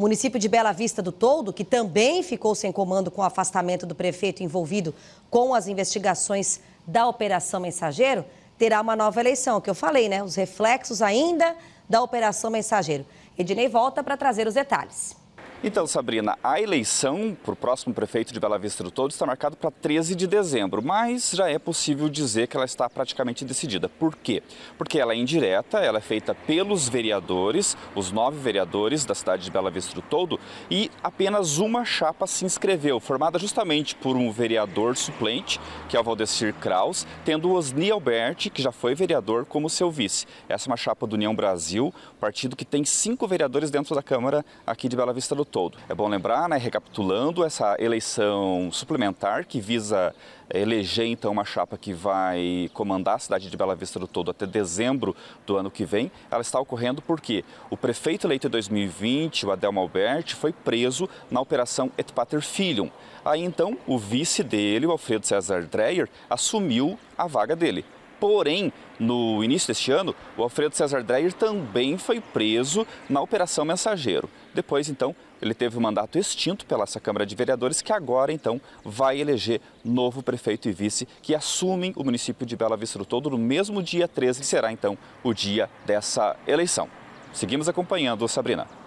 O município de Bela Vista do Toldo, que também ficou sem comando com o afastamento do prefeito envolvido com as investigações da Operação Mensageiro, terá uma nova eleição, que eu falei, né? Os reflexos ainda da Operação Mensageiro. Ednei volta para trazer os detalhes. Então, Sabrina, a eleição para o próximo prefeito de Bela Vista do Todo está marcada para 13 de dezembro, mas já é possível dizer que ela está praticamente decidida. Por quê? Porque ela é indireta, ela é feita pelos vereadores, os nove vereadores da cidade de Bela Vista do Todo, e apenas uma chapa se inscreveu, formada justamente por um vereador suplente, que é o Valdecir Kraus, tendo Osni Alberti, que já foi vereador, como seu vice. Essa é uma chapa do União Brasil, partido que tem cinco vereadores dentro da Câmara aqui de Bela Vista do todo. É bom lembrar, né, recapitulando, essa eleição suplementar que visa eh, eleger então uma chapa que vai comandar a cidade de Bela Vista do todo até dezembro do ano que vem, ela está ocorrendo porque o prefeito eleito em 2020, o Adelmo Alberti, foi preso na operação Et Pater Filium. Aí então o vice dele, o Alfredo César Dreyer, assumiu a vaga dele. Porém, no início deste ano, o Alfredo César Dreyer também foi preso na Operação Mensageiro. Depois, então, ele teve o mandato extinto pela essa Câmara de Vereadores, que agora, então, vai eleger novo prefeito e vice, que assumem o município de Bela Vista do Todo no mesmo dia 13, que será, então, o dia dessa eleição. Seguimos acompanhando, Sabrina.